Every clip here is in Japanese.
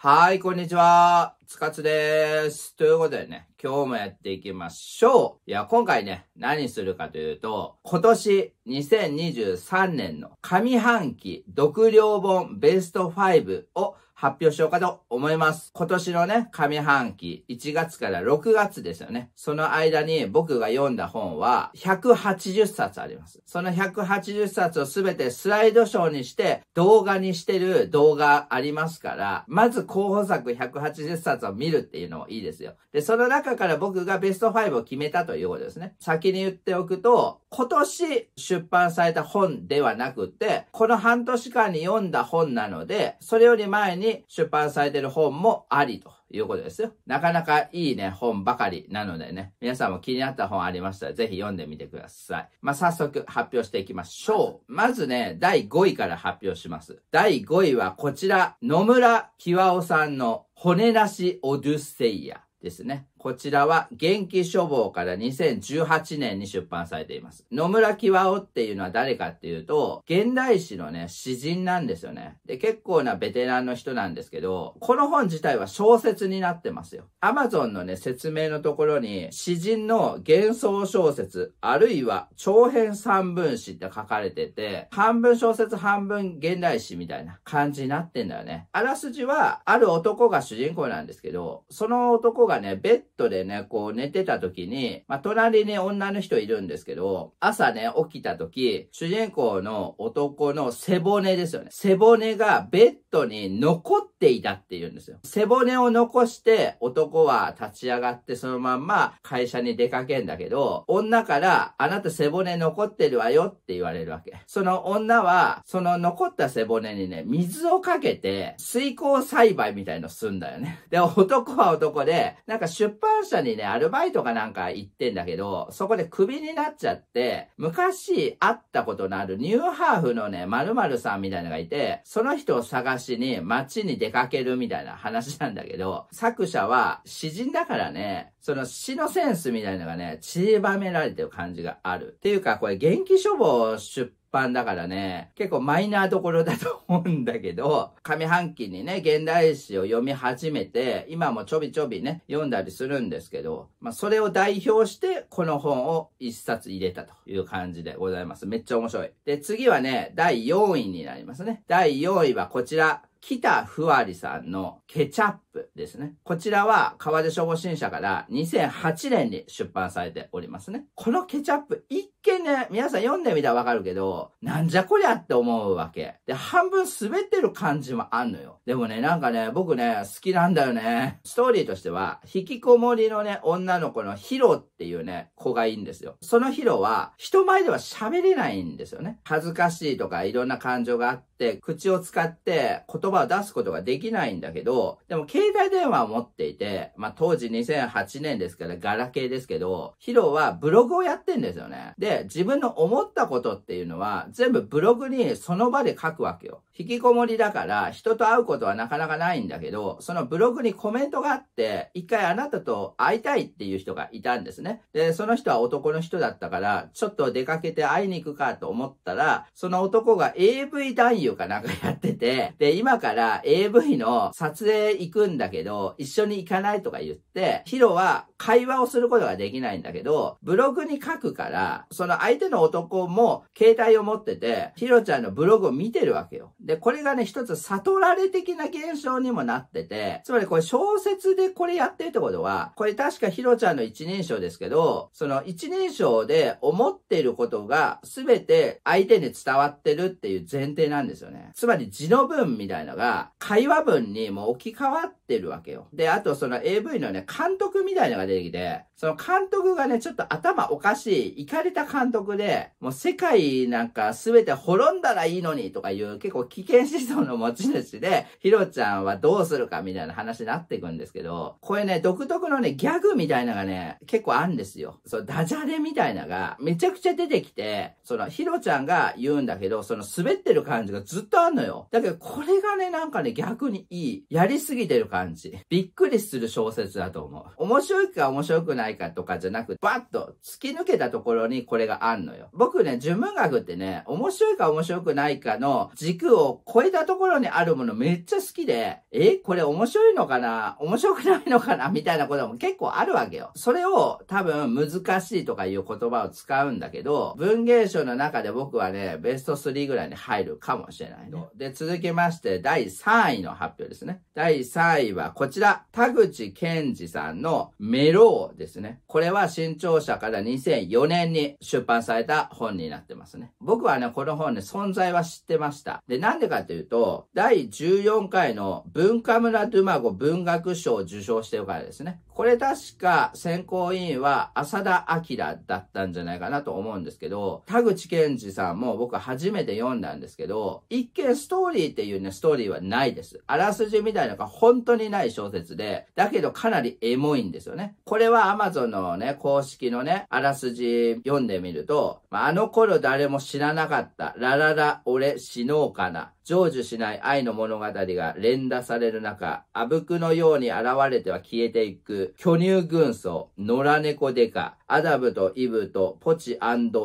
はい、こんにちは。つかつです。ということでね、今日もやっていきましょう。いや、今回ね、何するかというと、今年2023年の上半期読量本ベスト5を発表しようかと思います。今年のね、上半期、1月から6月ですよね。その間に僕が読んだ本は、180冊あります。その180冊をすべてスライドショーにして、動画にしてる動画ありますから、まず候補作180冊を見るっていうのもいいですよ。で、その中から僕がベスト5を決めたということですね。先に言っておくと、今年出版された本ではなくて、この半年間に読んだ本なので、それより前にに出版されてる本もありということですよ。なかなかいいね、本ばかりなのでね、皆さんも気になった本ありましたらぜひ読んでみてください。まあ、早速発表していきましょう。まずね、第5位から発表します。第5位はこちら、野村きわおさんの骨なしオデュッセイヤですね。こちらは元気書房から2018年に出版されています。野村わおっていうのは誰かっていうと、現代史のね、詩人なんですよね。で、結構なベテランの人なんですけど、この本自体は小説になってますよ。アマゾンのね、説明のところに、詩人の幻想小説、あるいは長編三文詩って書かれてて、半分小説半分現代史みたいな感じになってんだよね。あらすじは、ある男が主人公なんですけど、その男がね、ベットでね、こう寝てた時に、まあ、隣に女の人いるんですけど、朝ね、起きた時、主人公の男の背骨ですよね。背骨がベッドに残っていたって言うんですよ。背骨を残して男は立ち上がってそのまんま会社に出かけんだけど、女からあなた背骨残ってるわよって言われるわけ。その女は、その残った背骨にね、水をかけて水耕栽培みたいのすんだよね。で、男は男で、なんか出発版社にね、アルバイトかなんか行ってんだけど、そこでクビになっちゃって、昔会ったことのあるニューハーフのね、〇〇さんみたいなのがいて、その人を探しに街に出かけるみたいな話なんだけど、作者は詩人だからね、その詩のセンスみたいなのがね、散りばめられてる感じがある。っていうか、これ、元気処房出般だからね、結構マイナーどころだと思うんだけど、上半期にね、現代史を読み始めて、今もちょびちょびね、読んだりするんですけど、まあ、それを代表して、この本を一冊入れたという感じでございます。めっちゃ面白い。で、次はね、第4位になりますね。第4位はこちら。北ふわりさんのケチャップですね。こちらは川出処方新社から2008年に出版されておりますね。このケチャップ、一見ね、皆さん読んでみたらわかるけど、なんじゃこりゃって思うわけ。で、半分滑ってる感じもあんのよ。でもね、なんかね、僕ね、好きなんだよね。ストーリーとしては、引きこもりのね、女の子のヒロっていうね、子がいいんですよ。そのヒロは、人前では喋れないんですよね。恥ずかしいとかいろんな感情があって、口を使って言言葉を出すことができないんだけど、でも携帯電話を持っていて、まあ、当時2008年ですから、ガラケーですけど、ヒロはブログをやってんですよね。で、自分の思ったことっていうのは、全部ブログにその場で書くわけよ。引きこもりだから、人と会うことはなかなかないんだけど、そのブログにコメントがあって、一回あなたと会いたいっていう人がいたんですね。で、その人は男の人だったから、ちょっと出かけて会いに行くかと思ったら、その男が AV 男優かなんかやってて、で、今今から AV の撮影行くんだけど、一緒に行かないとか言って、ヒロは会話をすることができないんだけど、ブログに書くから、その相手の男も携帯を持ってて、ヒロちゃんのブログを見てるわけよ。で、これがね、一つ悟られ的な現象にもなってて、つまりこれ小説でこれやってるってことは、これ確かヒロちゃんの一人称ですけど、その一人称で思っていることが全て相手に伝わってるっていう前提なんですよね。つまり字の文みたいなのが、会話文にもう置き換わってるわけよ。で、あとその AV のね、監督みたいのが出てきて、その監督がね、ちょっと頭おかしい、いかれた監督で、もう世界なんか全て滅んだらいいのにとかいう結構危険思想の持ち主で、ヒロちゃんはどうするかみたいな話になっていくんですけど、これね、独特のね、ギャグみたいなのがね、結構あるんですよ。そう、ダジャレみたいなのが、めちゃくちゃ出てきて、そのヒロちゃんが言うんだけど、その滑ってる感じがずっとあんのよ。だけど、これがね、なんかね、逆にいい。やりすぎてる感じ。びっくりする小説だと思う。面白いか面白くないかとかじゃなく、バッと突き抜けたところにこれがあんのよ。僕ね、純文学ってね、面白いか面白くないかの軸を超えたところにあるものめっちゃ好きで、えこれ面白いのかな面白くないのかなみたいなことも結構あるわけよ。それを多分難しいとかいう言葉を使うんだけど、文芸賞の中で僕はね、ベスト3ぐらいに入るかもしれないの。で、続きまして、第3位の発表ですね。第3位はこちら、田口健二さんのメローですね。これは新潮社から2004年に出版された本になってますね。僕はね、この本ね、存在は知ってました。で、なんでかというと、第14回の文化村ドゥマゴ文学賞を受賞してるからですね。これ確か選考委員は浅田明だったんじゃないかなと思うんですけど、田口健二さんも僕初めて読んだんですけど、一見ストーリーっていうね、ストーリーリーはないです。あらすじみたいなのが本当にない小説で、だけどかなりエモいんですよね。これは Amazon のね、公式のね、あらすじ読んでみると、あの頃誰も知らなかった、ラララ、俺死のうかな。成就しない愛の物語が連打される中、あぶくのように現れては消えていく巨乳軍曹、野良猫デカ、アダブとイブとポチ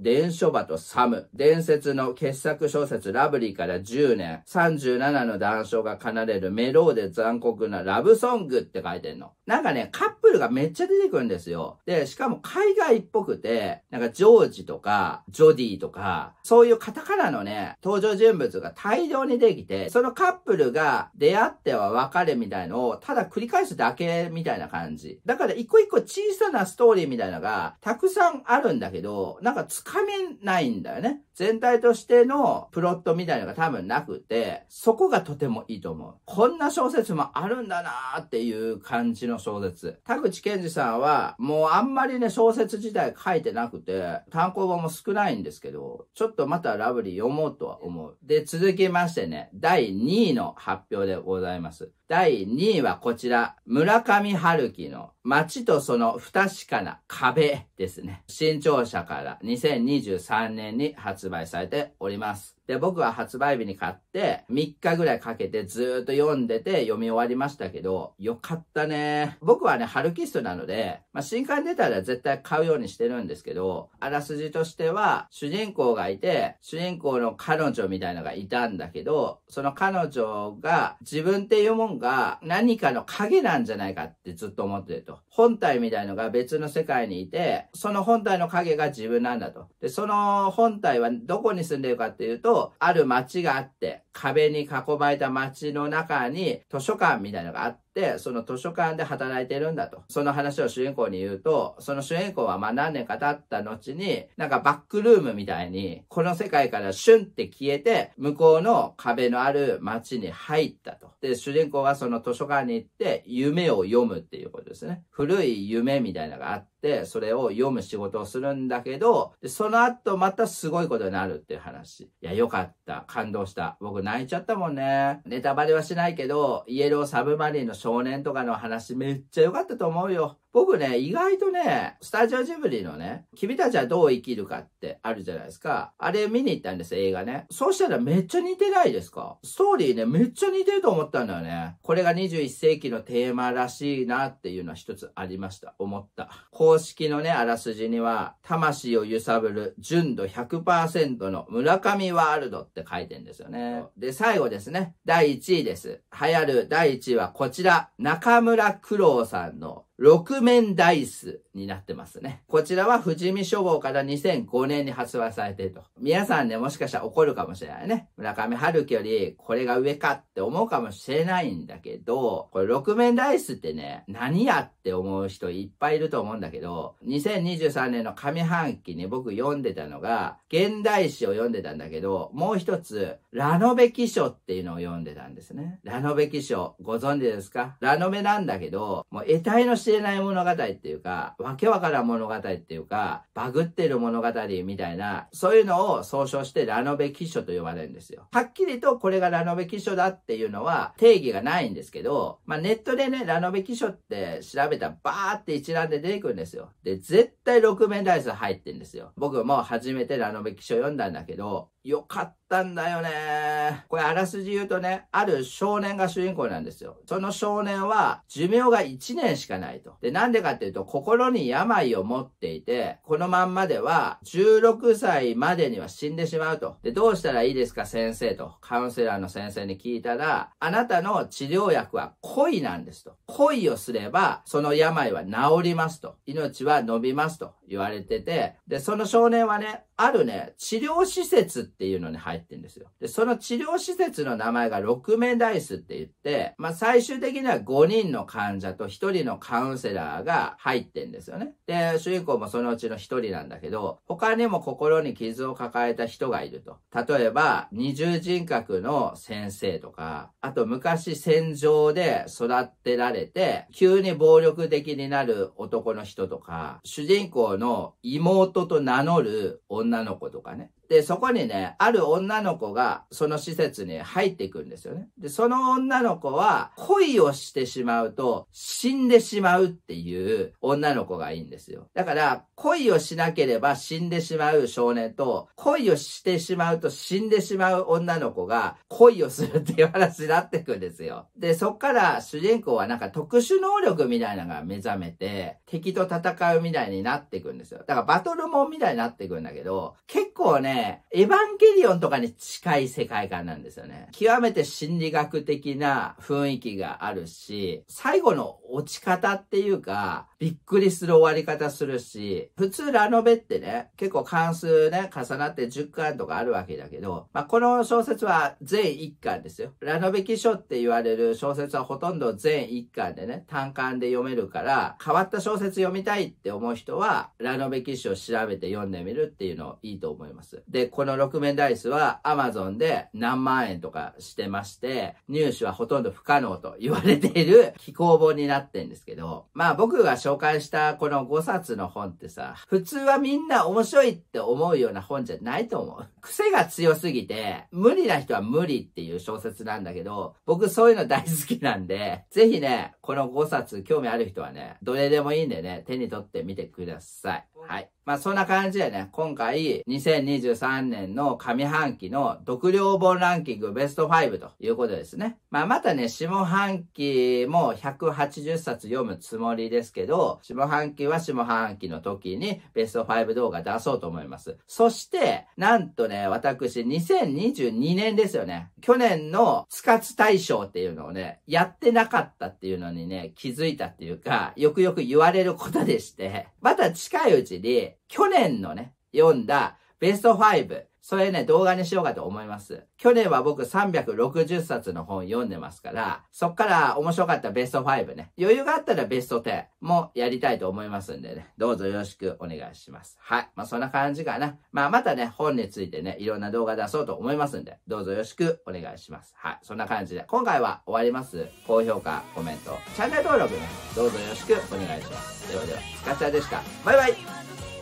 伝書場とサム、伝説の傑作小説ラブリーから10年、37の談笑が奏でるメローで残酷なラブソングって書いてんの。なんかね、カップルがめっちゃ出てくるんですよ。で、しかも海外っぽくて、なんかジョージとか、ジョディとか、そういうカタカナのね、登場人物が大量常にできて、そのカップルが出会っては別れみたいのを、ただ繰り返すだけみたいな感じ。だから一個一個小さなストーリーみたいなのが、たくさんあるんだけど、なんかつかめないんだよね。全体としてのプロットみたいなのが多分なくて、そこがとてもいいと思う。こんな小説もあるんだなーっていう感じの小説。田口健二さんは、もうあんまりね、小説自体書いてなくて、単行本も少ないんですけど、ちょっとまたラブリー読もうとは思う。で、続きましてね、第2位の発表でございます。第2位はこちら、村上春樹の街とその不確かな壁ですね。新潮社から2023年に発発売されております。で、僕は発売日に買って、3日ぐらいかけてずっと読んでて読み終わりましたけど、よかったね。僕はね、春キストなので、まあ、新刊出たら絶対買うようにしてるんですけど、あらすじとしては、主人公がいて、主人公の彼女みたいのがいたんだけど、その彼女が自分っていうもんが何かの影なんじゃないかってずっと思ってると。本体みたいのが別の世界にいて、その本体の影が自分なんだと。で、その本体はどこに住んでるかっていうと、ある町があって、壁に囲まれた町の中に図書館みたいなのがあって、、その図書館で働いてるんだと。その話を主人公に言うと、その主人公はまあ何年か経った後に、なんかバックルームみたいに、この世界からシュンって消えて、向こうの壁のある街に入ったと。で、主人公はその図書館に行って、夢を読むっていうことですね。古い夢みたいなのがあって、それを読む仕事をするんだけど、その後またすごいことになるっていう話。いや、よかった。感動した。僕泣いちゃったもんね。ネタバレはしないけど、イエローサブマリンの少年とかの話めっちゃ良かったと思うよ。僕ね、意外とね、スタジオジブリのね、君たちはどう生きるかってあるじゃないですか。あれ見に行ったんです映画ね。そしたらめっちゃ似てないですかストーリーね、めっちゃ似てると思ったんだよね。これが21世紀のテーマらしいなっていうのは一つありました。思った。公式のね、あらすじには、魂を揺さぶる純度100%の村上ワールドって書いてんですよね。で、最後ですね。第1位です。流行る第1位はこちら。中村九郎さんの六面ダイスになってますね。こちらは富士見書房から2005年に発売されていると。皆さんね、もしかしたら怒るかもしれないね。村上春樹よりこれが上かって思うかもしれないんだけど、これ六面ダイスってね、何やって思う人いっぱいいると思うんだけど、2023年の上半期に僕読んでたのが、現代史を読んでたんだけど、もう一つ、ラノベ記書っていうのを読んでたんですね。ラノベ記書、ご存知ですかラノベなんだけど、もう得体のしれない物語っていうか、わけわからん物語っていうか、バグってる物語みたいな、そういうのを総称してラノベ喫書と呼ばれるんですよ。はっきりとこれがラノベ喫書だっていうのは定義がないんですけど、まあネットでね、ラノベ喫書って調べたらバーって一覧で出てくるんですよ。で、絶対6面ダイス入ってんですよ。僕も初めてラノベ記書読んだんだけど、よかったんだよね。これあらすじ言うとね、ある少年が主人公なんですよ。その少年は寿命が1年しかないと。で、なんでかっていうと、心に病を持っていて、このまんまでは16歳までには死んでしまうと。で、どうしたらいいですか先生と。カウンセラーの先生に聞いたら、あなたの治療薬は恋なんですと。恋をすれば、その病は治りますと。命は伸びますと言われてて、で、その少年はね、あるね、治療施設っていうのに入ってんですよ。で、その治療施設の名前が6面ダイスって言って、まあ、最終的には5人の患者と1人のカウンセラーが入ってんですよね。で、主人公もそのうちの1人なんだけど、他にも心に傷を抱えた人がいると。例えば、二重人格の先生とか、あと昔戦場で育ってられて、急に暴力的になる男の人とか、主人公の妹と名乗る女女の子とかねで、そこにね、ある女の子が、その施設に入っていくんですよね。で、その女の子は、恋をしてしまうと、死んでしまうっていう女の子がいいんですよ。だから、恋をしなければ死んでしまう少年と、恋をしてしまうと死んでしまう女の子が、恋をするっていう話になっていくんですよ。で、そっから主人公はなんか特殊能力みたいなのが目覚めて、敵と戦うみたいになっていくんですよ。だからバトルもンみたいになってくんだけど、結構ね、ね、エヴァンゲリオンとかに近い世界観なんですよね。極めて心理学的な雰囲気があるし、最後の落ち方っていうか、びっくりする終わり方するし、普通ラノベってね、結構関数ね、重なって10巻とかあるわけだけど、まあ、この小説は全1巻ですよ。ラノベ記書って言われる小説はほとんど全1巻でね、単巻で読めるから、変わった小説読みたいって思う人は、ラノベ記書を調べて読んでみるっていうのいいと思います。で、この6面ダイスは Amazon で何万円とかしてまして、入手はほとんど不可能と言われている 気候本になってんですけど、まあ僕が紹介したこの5冊の本ってさ、普通はみんな面白いって思うような本じゃないと思う。癖が強すぎて、無理な人は無理っていう小説なんだけど、僕そういうの大好きなんで、ぜひね、この5冊興味ある人はね、どれでもいいんでね、手に取ってみてください。はい。まあそんな感じでね、今回2023年の上半期の独量本ランキングベスト5ということですね。まあまたね、下半期も180冊読むつもりですけど、下半期は下半期の時にベスト5動画出そうと思います。そして、なんとね、私2022年ですよね。去年のつかつ大賞っていうのをね、やってなかったっていうのにね、気づいたっていうか、よくよく言われることでして、また近いうちで、去年のね、読んだベスト5それね、動画にしようかと思います。去年は僕360冊の本読んでますから、そっから面白かったベスト5ね。余裕があったらベスト10もやりたいと思いますんでね。どうぞよろしくお願いします。はい。まあ、そんな感じかな。まあ、またね、本についてね、いろんな動画出そうと思いますんで、どうぞよろしくお願いします。はい。そんな感じで、今回は終わります。高評価、コメント、チャンネル登録ね、どうぞよろしくお願いします。ではでは、カチャでした。バイバイ